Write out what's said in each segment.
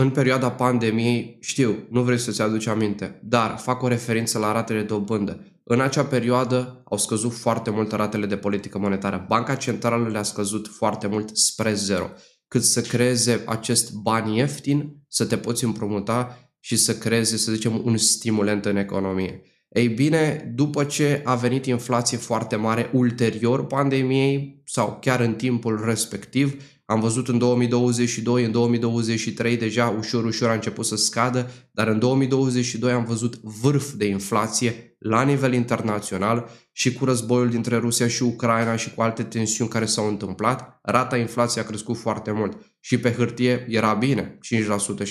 în perioada pandemiei, știu, nu vrei să-ți aduci aminte, dar fac o referință la ratele de dobândă. În acea perioadă au scăzut foarte mult ratele de politică monetară. Banca Centrală le-a scăzut foarte mult spre zero, cât să creeze acest bani ieftin, să te poți împrumuta și să creeze, să zicem, un stimulent în economie. Ei bine, după ce a venit inflație foarte mare ulterior pandemiei sau chiar în timpul respectiv, am văzut în 2022, în 2023 deja ușor, ușor a început să scadă, dar în 2022 am văzut vârf de inflație la nivel internațional și cu războiul dintre Rusia și Ucraina și cu alte tensiuni care s-au întâmplat, rata inflației a crescut foarte mult și pe hârtie era bine, 5%, 7%,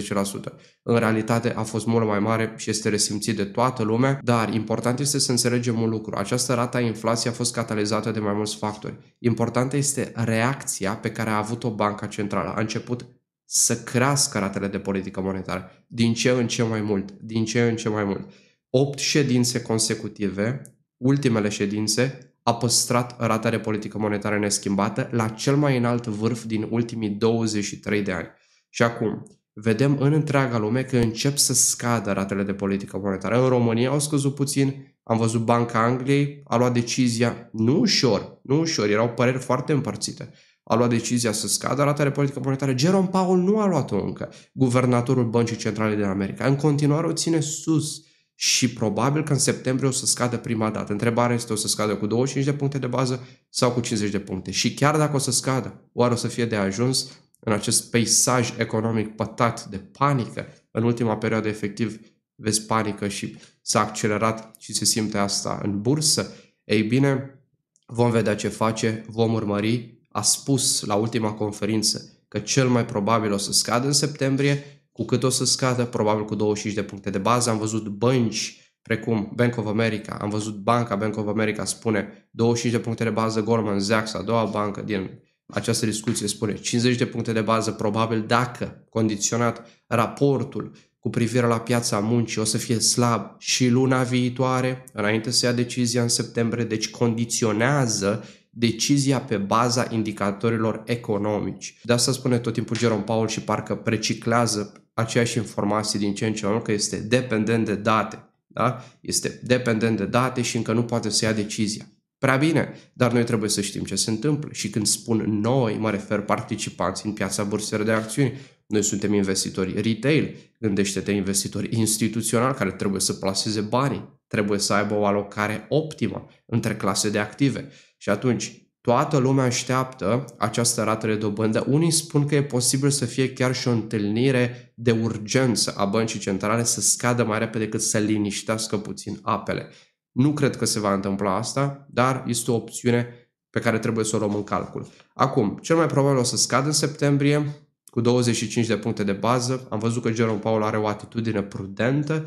10%. În realitate a fost mult mai mare și este resimțit de toată lumea, dar important este să înțelegem un lucru. Această rata a inflației a fost catalizată de mai mulți factori. Importantă este reacția pe care a avut-o banca centrală. A început să crească ratele de politică monetară din ce în ce mai mult, din ce în ce mai mult. 8 ședințe consecutive, ultimele ședințe, a păstrat rata de politică monetară neschimbată la cel mai înalt vârf din ultimii 23 de ani. Și acum, vedem în întreaga lume că încep să scadă ratele de politică monetară. În România au scăzut puțin, am văzut Banca Angliei, a luat decizia, nu ușor, nu ușor, erau păreri foarte împărțite, a luat decizia să scadă rata de politică monetară. Jerome Powell nu a luat-o încă, guvernatorul Băncii Centrale din America. În continuare o ține sus, și probabil că în septembrie o să scadă prima dată. Întrebarea este o să scadă cu 25 de puncte de bază sau cu 50 de puncte. Și chiar dacă o să scadă, oare o să fie de ajuns în acest peisaj economic pătat de panică? În ultima perioadă, efectiv, vezi panică și s-a accelerat și se simte asta în bursă. Ei bine, vom vedea ce face, vom urmări. A spus la ultima conferință că cel mai probabil o să scadă în septembrie, cu cât o să scadă, probabil cu 25 de puncte de bază. Am văzut bănci precum Bank of America, am văzut banca Bank of America spune 25 de puncte de bază, Goldman Sachs, a doua bancă din această discuție spune 50 de puncte de bază, probabil dacă condiționat raportul cu privire la piața muncii o să fie slab și luna viitoare, înainte să ia decizia în septembrie, deci condiționează decizia pe baza indicatorilor economici. De asta spune tot timpul Jerome Powell și parcă preciclează aceeași informație din ce în ce mai mult, că este dependent de date. Da? Este dependent de date și încă nu poate să ia decizia. Prea bine, dar noi trebuie să știm ce se întâmplă. Și când spun noi, mă refer participanți în piața bursieră de acțiuni. Noi suntem investitori retail, gândește-te investitori instituționali care trebuie să plaseze banii, trebuie să aibă o alocare optimă între clase de active. Și atunci, Toată lumea așteaptă această rată de dobândă. Unii spun că e posibil să fie chiar și o întâlnire de urgență a băncii centrale să scadă mai repede decât să liniștească puțin apele. Nu cred că se va întâmpla asta, dar este o opțiune pe care trebuie să o luăm în calcul. Acum, cel mai probabil o să scadă în septembrie cu 25 de puncte de bază. Am văzut că Jerome Powell are o atitudine prudentă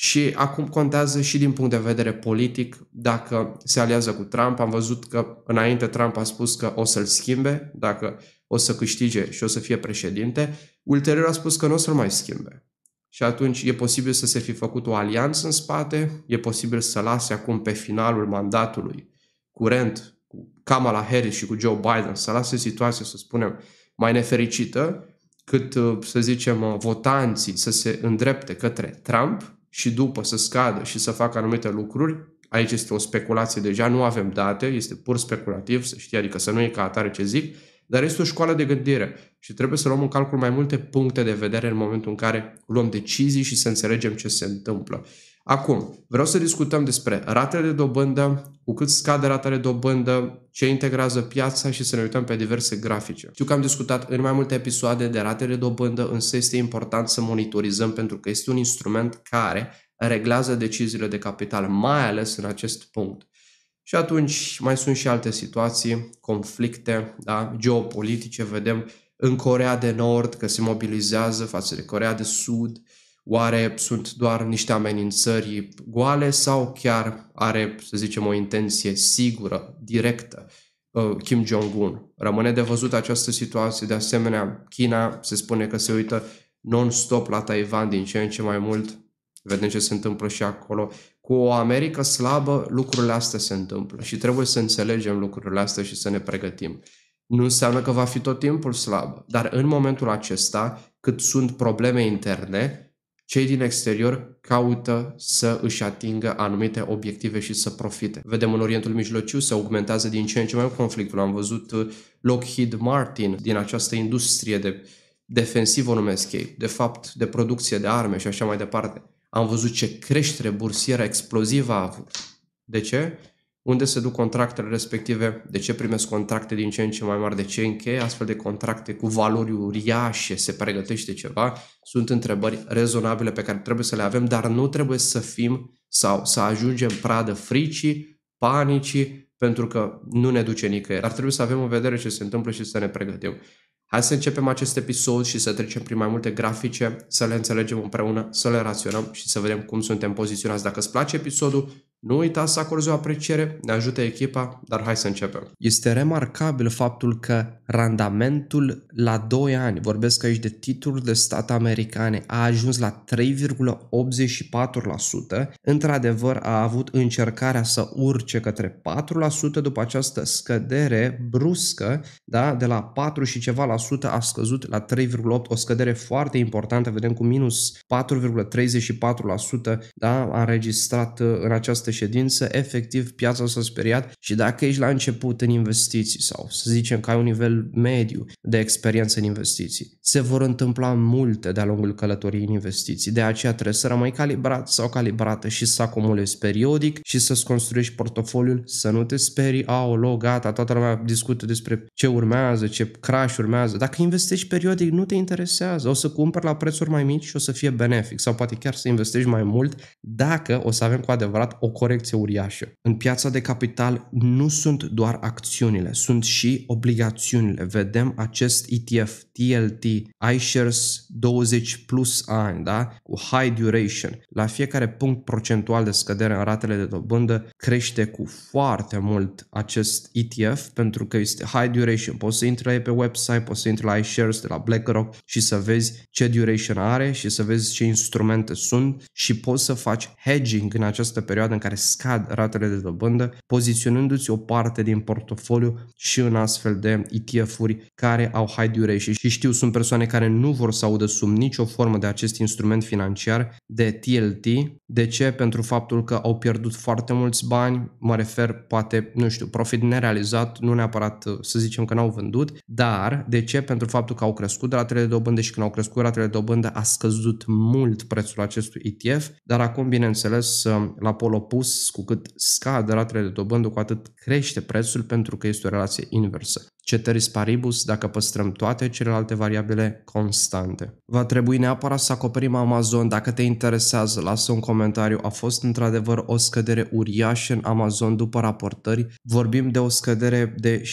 și acum contează și din punct de vedere politic dacă se aliază cu Trump. Am văzut că înainte Trump a spus că o să-l schimbe dacă o să câștige și o să fie președinte. Ulterior a spus că nu o să-l mai schimbe. Și atunci e posibil să se fi făcut o alianță în spate, e posibil să lase acum pe finalul mandatului curent cu Kamala Harris și cu Joe Biden, să lase situația, să spunem, mai nefericită, cât, să zicem, votanții să se îndrepte către Trump, și după să scadă și să facă anumite lucruri, aici este o speculație deja, nu avem date, este pur speculativ, să știi, adică să nu e ca atare ce zic, dar este o școală de gândire și trebuie să luăm în calcul mai multe puncte de vedere în momentul în care luăm decizii și să înțelegem ce se întâmplă. Acum, vreau să discutăm despre ratele de dobândă, cu cât scade rata de dobândă, ce integrează piața și să ne uităm pe diverse grafice. Știu că am discutat în mai multe episoade de ratele de dobândă, însă este important să monitorizăm pentru că este un instrument care reglează deciziile de capital, mai ales în acest punct. Și atunci mai sunt și alte situații, conflicte da, geopolitice, vedem în Corea de Nord că se mobilizează față de Corea de Sud, uh, Oare sunt doar niște amenințări goale sau chiar are, să zicem, o intenție sigură, directă? Uh, Kim Jong-un. Rămâne de văzut această situație. De asemenea, China se spune că se uită non-stop la Taiwan din ce în ce mai mult. Vedem ce se întâmplă și acolo. Cu o America slabă, lucrurile astea se întâmplă și trebuie să înțelegem lucrurile astea și să ne pregătim. Nu înseamnă că va fi tot timpul slabă, dar în momentul acesta, cât sunt probleme interne, cei din exterior caută să își atingă anumite obiective și să profite. Vedem în Orientul Mijlociu se augmentează din ce în ce mai mult conflictul. Am văzut uh, Lockheed Martin din această industrie de defensivă, o numesc ei, de fapt de producție de arme și așa mai departe. Am văzut ce creștere bursieră explozivă a avut. De ce? unde se duc contractele respective, de ce primesc contracte din ce în ce mai mari, de ce încheie astfel de contracte cu valori uriașe, se pregătește ceva, sunt întrebări rezonabile pe care trebuie să le avem, dar nu trebuie să fim sau să ajungem pradă fricii, panicii, pentru că nu ne duce nicăieri. Ar trebui să avem în vedere ce se întâmplă și să ne pregătim. Hai să începem acest episod și să trecem prin mai multe grafice, să le înțelegem împreună, să le raționăm și să vedem cum suntem poziționați. Dacă îți place episodul, nu uitați să acorzi o apreciere, ne ajută echipa, dar hai să începem. Este remarcabil faptul că randamentul la 2 ani, vorbesc aici de titluri de stat americane, a ajuns la 3,84%. Într-adevăr, a avut încercarea să urce către 4% după această scădere bruscă, da? de la 4 și ceva la sută a scăzut la 3,8, o scădere foarte importantă, vedem cu minus 4,34%, da? a înregistrat uh, în această această ședință, efectiv piața s-a speriat și dacă ești la început în investiții sau să zicem că ai un nivel mediu de experiență în investiții, se vor întâmpla multe de-a lungul călătoriei în investiții, de aceea trebuie să rămâi calibrat sau calibrată și să acumulezi periodic și să-ți construiești portofoliul, să nu te sperii, aolo, gata, toată lumea discută despre ce urmează, ce crash urmează. Dacă investești periodic, nu te interesează, o să cumperi la prețuri mai mici și o să fie benefic sau poate chiar să investești mai mult dacă o să avem cu adevărat o corecție uriașă. În piața de capital nu sunt doar acțiunile, sunt și obligațiunile. Vedem acest ETF TLT, iShares 20 plus ani, da? cu high duration. La fiecare punct procentual de scădere în ratele de dobândă crește cu foarte mult acest ETF pentru că este high duration. Poți să intri la pe website, poți să intri la iShares de la BlackRock și să vezi ce duration are și să vezi ce instrumente sunt și poți să faci hedging în această perioadă în care scad ratele de dobândă, poziționându-ți o parte din portofoliu și în astfel de ETF-uri care au high duration și și știu, sunt persoane care nu vor să audă sub nicio formă de acest instrument financiar, de TLT. De ce? Pentru faptul că au pierdut foarte mulți bani, mă refer poate, nu știu, profit nerealizat, nu neapărat să zicem că n-au vândut, dar de ce? Pentru faptul că au crescut ratele de dobândă și când au crescut ratele de dobândă a scăzut mult prețul acestui ETF, dar acum, bineînțeles, la pol opus, cu cât scad ratele de dobândă, cu atât crește prețul pentru că este o relație inversă. Ceteris paribus, dacă păstrăm toate celelalte alte variabile constante. Va trebui neapărat să acoperim Amazon. Dacă te interesează, lasă un comentariu. A fost într-adevăr o scădere uriașă în Amazon după raportări. Vorbim de o scădere de 16%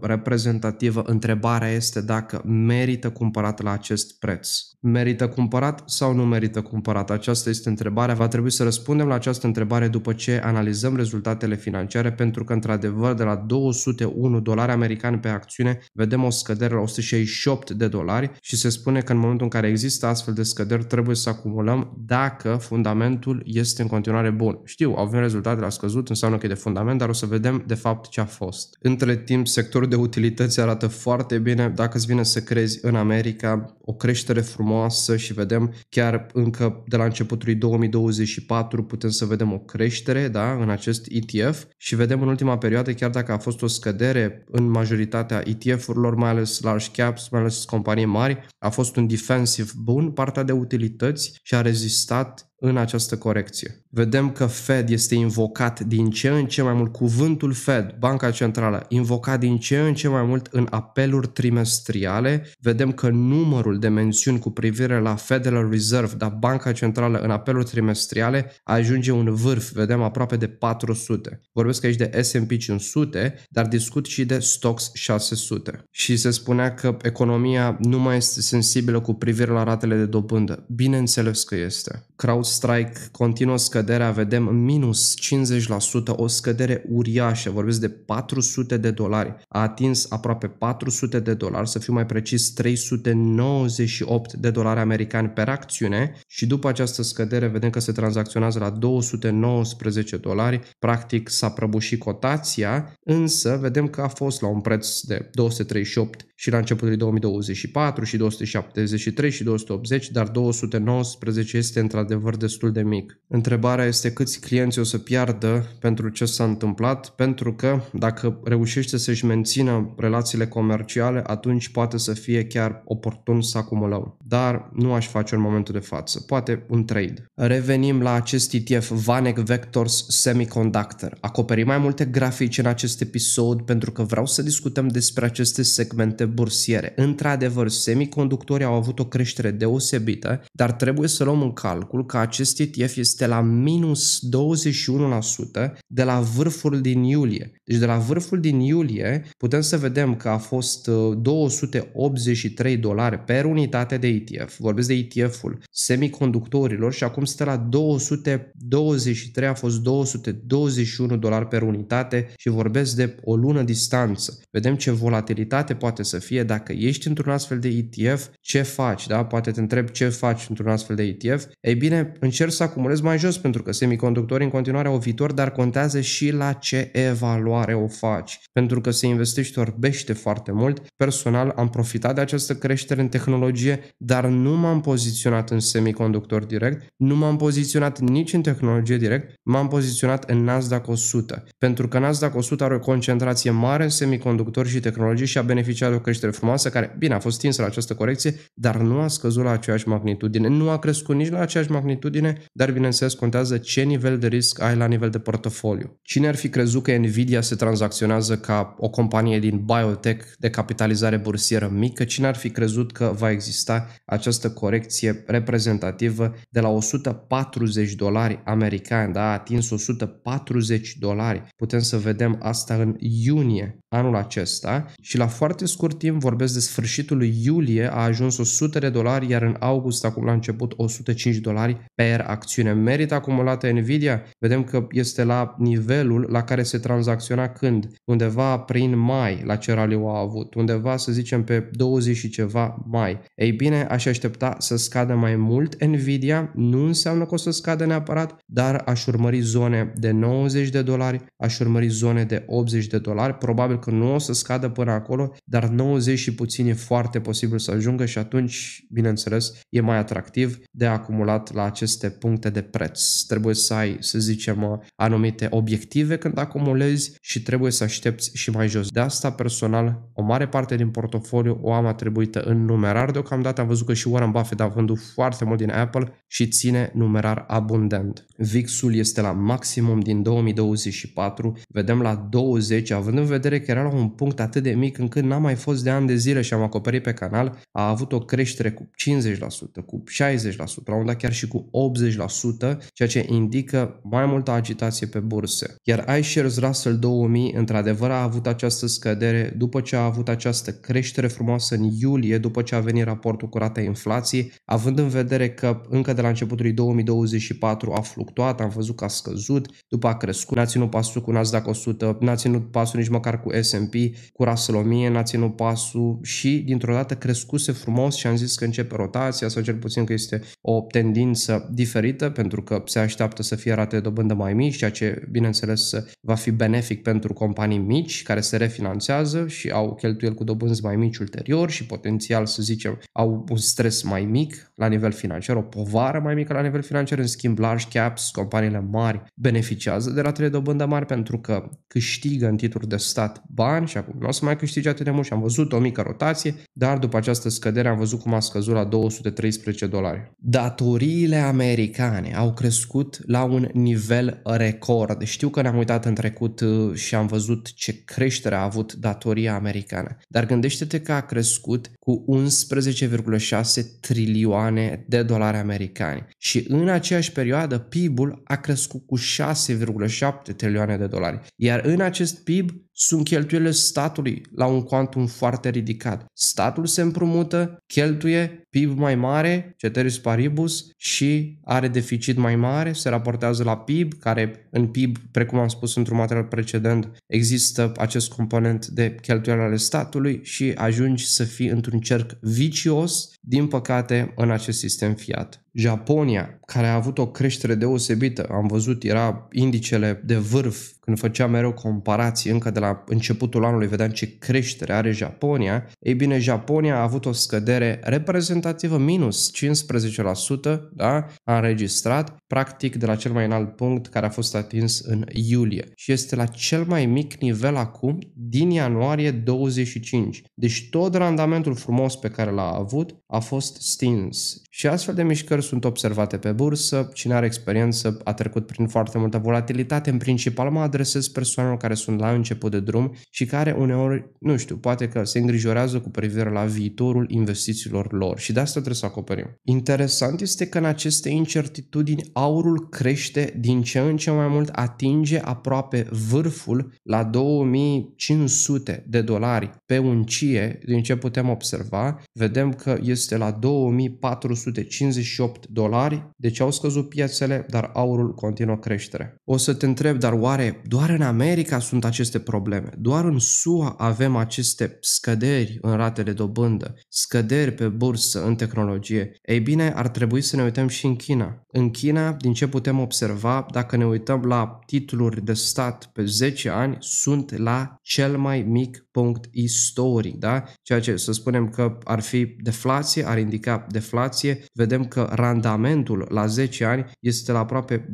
reprezentativă. Întrebarea este dacă merită cumpărat la acest preț. Merită cumpărat sau nu merită cumpărat? Aceasta este întrebarea. Va trebui să răspundem la această întrebare după ce analizăm rezultatele financiare pentru că într-adevăr de la 201 dolari americani pe acțiune vedem o scădere scădere la 168 de dolari și se spune că în momentul în care există astfel de scăderi trebuie să acumulăm dacă fundamentul este în continuare bun. Știu, au venit rezultatele, a scăzut, înseamnă că e de fundament, dar o să vedem de fapt ce a fost. Între timp, sectorul de utilități arată foarte bine dacă îți vine să crezi în America o creștere frumoasă și vedem chiar încă de la începutul 2024 putem să vedem o creștere da, în acest ETF și vedem în ultima perioadă chiar dacă a fost o scădere în majoritatea ETF-urilor, mai ales ales large caps, mai ales companii mari, a fost un defensive bun, partea de utilități și a rezistat în această corecție. Vedem că Fed este invocat din ce în ce mai mult, cuvântul Fed, Banca Centrală, invocat din ce în ce mai mult în apeluri trimestriale. Vedem că numărul de mențiuni cu privire la Federal Reserve, dar Banca Centrală în apeluri trimestriale, ajunge un vârf, vedem aproape de 400. Vorbesc aici de S&P 500, dar discut și de Stocks 600. Și se spunea că economia nu mai este sensibilă cu privire la ratele de dobândă. Bineînțeles că este. Kraus strike continuă scăderea, vedem minus 50%, o scădere uriașă, vorbesc de 400 de dolari. A atins aproape 400 de dolari, să fiu mai precis 398 de dolari americani per acțiune și după această scădere vedem că se tranzacționează la 219 dolari, practic s-a prăbușit cotația, însă vedem că a fost la un preț de 238 și la începutul 2024 și 273 și 280, dar 219 este într-adevăr destul de mic. Întrebarea este câți clienți o să piardă pentru ce s-a întâmplat, pentru că dacă reușește să-și mențină relațiile comerciale, atunci poate să fie chiar oportun să acumulăm. Dar nu aș face în momentul de față, poate un trade. Revenim la acest ETF Vanek Vectors Semiconductor. Acoperim mai multe grafici în acest episod pentru că vreau să discutăm despre aceste segmente bursiere. Într-adevăr, semiconductorii au avut o creștere deosebită, dar trebuie să luăm în calcul că acest ETF este la minus 21% de la vârful din iulie. Deci de la vârful din iulie putem să vedem că a fost 283 uh, dolari per unitate de ETF. Vorbesc de ETF-ul semiconductorilor și acum stă la 223, a fost 221 dolari per unitate și vorbesc de o lună distanță. Vedem ce volatilitate poate să fie dacă ești într-un astfel de ETF, ce faci, da? Poate te întreb ce faci într-un astfel de ETF. Ei bine, încerc să acumulezi mai jos pentru că semiconductorii în continuare au viitor, dar contează și la ce evaluare o faci. Pentru că se investește orbește foarte mult. Personal am profitat de această creștere în tehnologie, dar nu m-am poziționat în semiconductor direct, nu m-am poziționat nici în tehnologie direct, m-am poziționat în Nasdaq 100. Pentru că Nasdaq 100 are o concentrație mare în semiconductori și tehnologie și a beneficiat de o creștere frumoasă, care, bine, a fost tinsă la această corecție, dar nu a scăzut la aceeași magnitudine, nu a crescut nici la aceeași magnitudine, dar, bineînțeles, contează ce nivel de risc ai la nivel de portofoliu. Cine ar fi crezut că Nvidia se tranzacționează ca o companie din biotech de capitalizare bursieră mică? Cine ar fi crezut că va exista această corecție reprezentativă de la 140 dolari americani, da, a atins 140 dolari. Putem să vedem asta în iunie anul acesta și la foarte scurt scurt timp, vorbesc de sfârșitul lui iulie, a ajuns 100 de dolari, iar în august, acum la început, 105 dolari per acțiune. Merită acumulată Nvidia, vedem că este la nivelul la care se tranzacționa când? Undeva prin mai, la ce raliu a avut, undeva să zicem pe 20 și ceva mai. Ei bine, aș aștepta să scadă mai mult Nvidia, nu înseamnă că o să scadă neapărat, dar aș urmări zone de 90 de dolari, aș urmări zone de 80 de dolari, probabil că nu o să scadă până acolo, dar 90 și puțin e foarte posibil să ajungă și atunci, bineînțeles, e mai atractiv de acumulat la aceste puncte de preț. Trebuie să ai, să zicem, anumite obiective când acumulezi și trebuie să aștepți și mai jos. De asta, personal, o mare parte din portofoliu o am atribuită în numerar. Deocamdată am văzut că și Warren Buffett a vândut foarte mult din Apple și ține numerar abundent. VIX-ul este la maximum din 2024, vedem la 20, având în vedere că era la un punct atât de mic încât n-a mai fost fost de ani de zile și am acoperit pe canal, a avut o creștere cu 50%, cu 60%, la un dat chiar și cu 80%, ceea ce indică mai multă agitație pe burse. Iar iShares Russell 2000 într-adevăr a avut această scădere după ce a avut această creștere frumoasă în iulie, după ce a venit raportul cu rata inflației, având în vedere că încă de la începutul 2024 a fluctuat, am văzut că a scăzut, după a crescut, n-a ținut pasul cu Nasdaq 100, n-a ținut pasul nici măcar cu S&P, cu Russell 1000, n-a ținut pasul și dintr-o dată crescuse frumos și am zis că începe rotația sau cel puțin că este o tendință diferită pentru că se așteaptă să fie rate de dobândă mai mici, ceea ce bineînțeles va fi benefic pentru companii mici care se refinanțează și au cheltuieli cu dobânzi mai mici ulterior și potențial să zicem au un stres mai mic la nivel financiar, o povară mai mică la nivel financiar, în schimb large caps, companiile mari beneficiază de ratele de dobândă mari pentru că câștigă în titluri de stat bani și acum nu o să mai câștige atât de mult și am văzut Văzut o mică rotație, dar după această scădere am văzut cum a scăzut la 213 dolari. Datoriile americane au crescut la un nivel record. Știu că ne-am uitat în trecut uh, și am văzut ce creștere a avut datoria americană, dar gândește-te că a crescut cu 11,6 trilioane de dolari americani și în aceeași perioadă PIB-ul a crescut cu 6,7 trilioane de dolari, iar în acest PIB sunt cheltuielile statului la un quantum foarte ridicat. Statul se împrumută, cheltuie PIB mai mare, ceteris paribus, și are deficit mai mare, se raportează la PIB, care în PIB, precum am spus într-un material precedent, există acest component de cheltuieli ale statului și ajungi să fii într-un cerc vicios din păcate, în acest sistem fiat. Japonia, care a avut o creștere deosebită, am văzut, era indicele de vârf, când făcea mereu comparații, încă de la începutul anului vedeam ce creștere are Japonia, ei bine, Japonia a avut o scădere reprezentativă, minus 15%, da, a înregistrat, practic de la cel mai înalt punct care a fost atins în iulie și este la cel mai mic nivel acum din ianuarie 25. Deci tot randamentul frumos pe care l-a avut a fost stins și astfel de mișcări sunt observate pe bursă, cine are experiență a trecut prin foarte multă volatilitate, în principal mă adresez persoanelor care sunt la început de drum și care uneori, nu știu, poate că se îngrijorează cu privire la viitorul investițiilor lor și de asta trebuie să acoperim. Interesant este că în aceste incertitudini aurul crește din ce în ce mai mult, atinge aproape vârful la 2500 de dolari pe uncie, din ce putem observa, vedem că este la 2400 158 dolari, deci au scăzut piețele, dar aurul continuă creștere. O să te întreb, dar oare doar în America sunt aceste probleme? Doar în SUA avem aceste scăderi în ratele dobândă, scăderi pe bursă, în tehnologie? Ei bine, ar trebui să ne uităm și în China. În China, din ce putem observa, dacă ne uităm la titluri de stat pe 10 ani, sunt la cel mai mic punct istoric, da? Ceea ce să spunem că ar fi deflație, ar indica deflație, inflație, vedem că randamentul la 10 ani este la aproape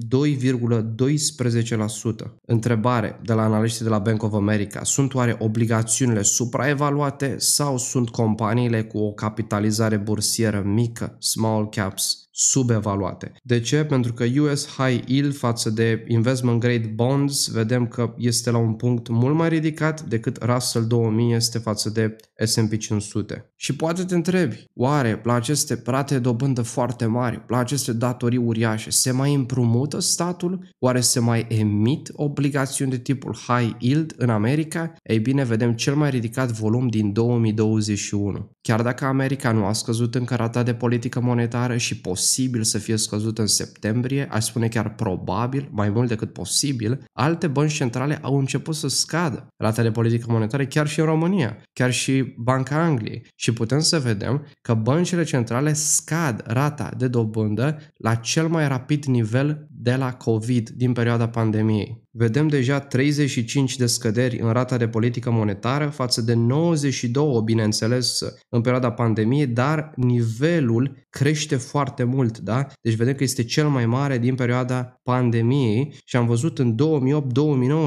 2,12%. Întrebare de la analiștii de la Bank of America. Sunt oare obligațiunile supraevaluate sau sunt companiile cu o capitalizare bursieră mică, small caps, subevaluate. De ce? Pentru că US High Yield față de Investment Grade Bonds vedem că este la un punct mult mai ridicat decât Russell 2000 este față de S&P 500. Și poate te întrebi, oare la aceste rate dobândă foarte mari, la aceste datorii uriașe, se mai împrumută statul? Oare se mai emit obligațiuni de tipul high yield în America? Ei bine, vedem cel mai ridicat volum din 2021. Chiar dacă America nu a scăzut încă rata de politică monetară și post posibil să fie scăzut în septembrie, aș spune chiar probabil, mai mult decât posibil, alte bănci centrale au început să scadă rata de politică monetară chiar și în România, chiar și Banca Angliei. Și putem să vedem că băncile centrale scad rata de dobândă la cel mai rapid nivel de la COVID din perioada pandemiei vedem deja 35 de scăderi în rata de politică monetară față de 92, bineînțeles, în perioada pandemiei, dar nivelul crește foarte mult, da? Deci vedem că este cel mai mare din perioada pandemiei și am văzut în 2008-2009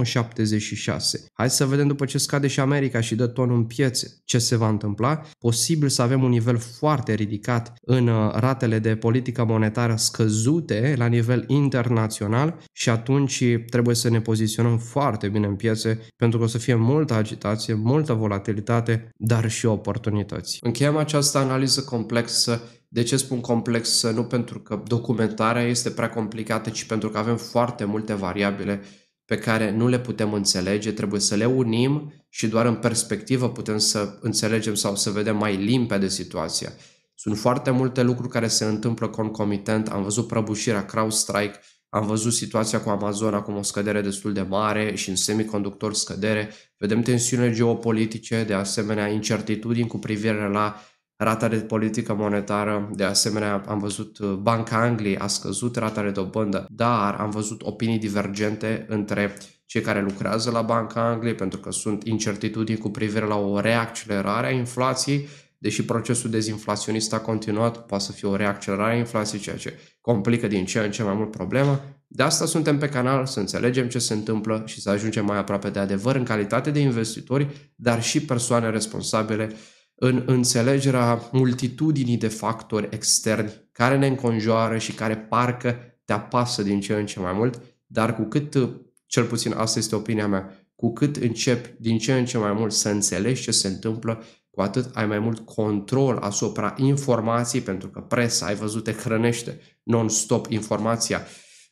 76. Hai să vedem după ce scade și America și dă tonul în piețe ce se va întâmpla. Posibil să avem un nivel foarte ridicat în uh, ratele de politică monetară scăzute la nivel internațional și atunci trebuie să ne poziționăm foarte bine în piețe pentru că o să fie multă agitație, multă volatilitate, dar și oportunități. Încheiem această analiză complexă de ce spun complexă? Nu pentru că documentarea este prea complicată, ci pentru că avem foarte multe variabile pe care nu le putem înțelege, trebuie să le unim și doar în perspectivă putem să înțelegem sau să vedem mai limpede situația. Sunt foarte multe lucruri care se întâmplă concomitent, am văzut prăbușirea CrowdStrike, am văzut situația cu Amazon acum o scădere destul de mare și în semiconductor scădere. Vedem tensiune geopolitice, de asemenea incertitudini cu privire la rata de politică monetară, de asemenea am văzut uh, Banca Angliei a scăzut rata de dobândă, dar am văzut opinii divergente între cei care lucrează la Banca Angliei pentru că sunt incertitudini cu privire la o reaccelerare a inflației, deși procesul dezinflaționist a continuat, poate să fie o reaccelerare a inflației, ceea ce complică din ce în ce mai mult problema. De asta suntem pe canal, să înțelegem ce se întâmplă și să ajungem mai aproape de adevăr în calitate de investitori, dar și persoane responsabile în înțelegerea multitudinii de factori externi care ne înconjoară și care parcă te apasă din ce în ce mai mult, dar cu cât, cel puțin asta este opinia mea, cu cât începi din ce în ce mai mult să înțelegi ce se întâmplă cu atât ai mai mult control asupra informației, pentru că presa, ai văzut, te hrănește non-stop informația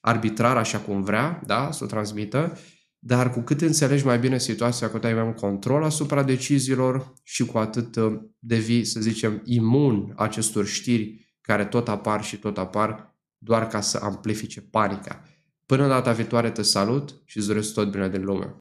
arbitrar, așa cum vrea, da, să o transmită, dar cu cât înțelegi mai bine situația, cu atât ai mai mult control asupra deciziilor și cu atât uh, devii, să zicem, imun acestor știri care tot apar și tot apar doar ca să amplifice panica. Până data viitoare te salut și îți doresc tot bine din lume!